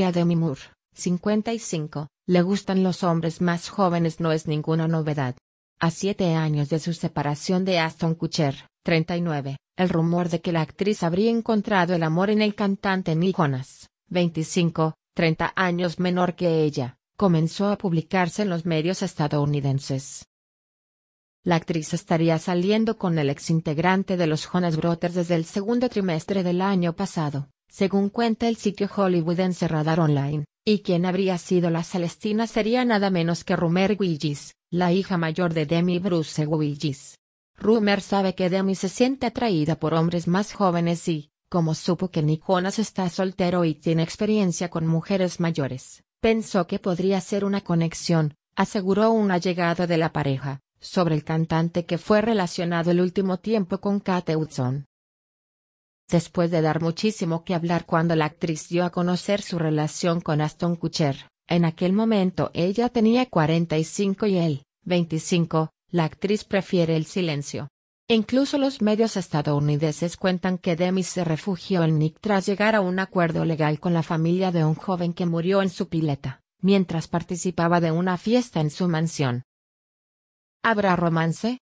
De a Demi Moore, 55, le gustan los hombres más jóvenes no es ninguna novedad. A siete años de su separación de Aston Kutcher, 39, el rumor de que la actriz habría encontrado el amor en el cantante Nick Jonas, 25, 30 años menor que ella, comenzó a publicarse en los medios estadounidenses. La actriz estaría saliendo con el ex integrante de los Jonas Brothers desde el segundo trimestre del año pasado. Según cuenta el sitio Hollywood Radar Online, y quien habría sido la Celestina sería nada menos que Rumer Willis, la hija mayor de Demi Bruce Willis. Rumer sabe que Demi se siente atraída por hombres más jóvenes y, como supo que Nikonas está soltero y tiene experiencia con mujeres mayores, pensó que podría ser una conexión, aseguró un allegado de la pareja, sobre el cantante que fue relacionado el último tiempo con Kate Hudson. Después de dar muchísimo que hablar cuando la actriz dio a conocer su relación con Aston Kutcher, en aquel momento ella tenía 45 y él, 25, la actriz prefiere el silencio. Incluso los medios estadounidenses cuentan que Demi se refugió en Nick tras llegar a un acuerdo legal con la familia de un joven que murió en su pileta, mientras participaba de una fiesta en su mansión. ¿Habrá romance?